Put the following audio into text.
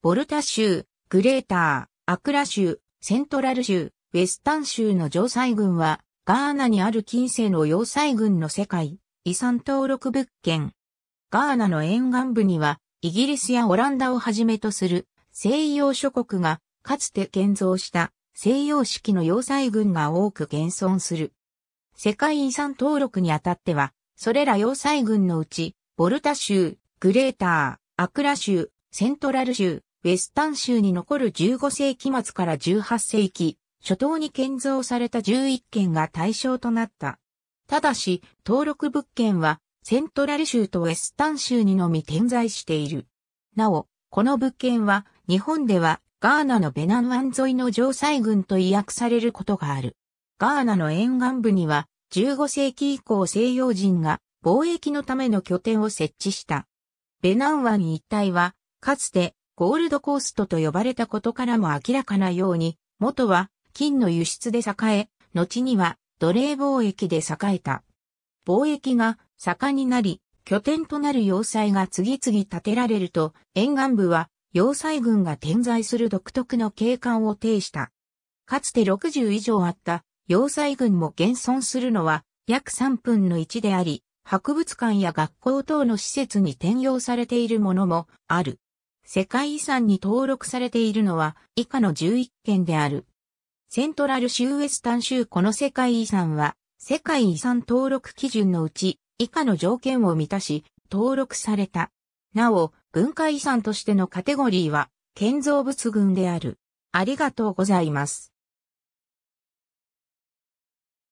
ボルタ州、グレーター、アクラ州、セントラル州、ウェスタン州の城塞軍は、ガーナにある近世の要塞軍の世界、遺産登録物件。ガーナの沿岸部には、イギリスやオランダをはじめとする西洋諸国が、かつて建造した西洋式の要塞群が多く現存する。世界遺産登録にあたっては、それら要塞群のうち、ボルタ州、グレーター、アクラ州、セントラル州、ウェスタン州に残る15世紀末から18世紀、初頭に建造された11件が対象となった。ただし、登録物件は、セントラル州とウェスタン州にのみ点在している。なお、この物件は、日本では、ガーナのベナン湾沿いの城西軍と意訳されることがある。ガーナの沿岸部には、15世紀以降西洋人が貿易のための拠点を設置した。ベナン湾一帯は、かつてゴールドコーストと呼ばれたことからも明らかなように、元は金の輸出で栄え、後には奴隷貿易で栄えた。貿易が盛んになり、拠点となる要塞が次々建てられると、沿岸部は要塞軍が点在する独特の景観を呈した。かつて60以上あった要塞軍も現存するのは約3分の1であり、博物館や学校等の施設に転用されているものもある。世界遺産に登録されているのは以下の11件である。セントラル州ウエスタン州この世界遺産は世界遺産登録基準のうち以下の条件を満たし登録された。なお、文化遺産としてのカテゴリーは建造物群である。ありがとうございます。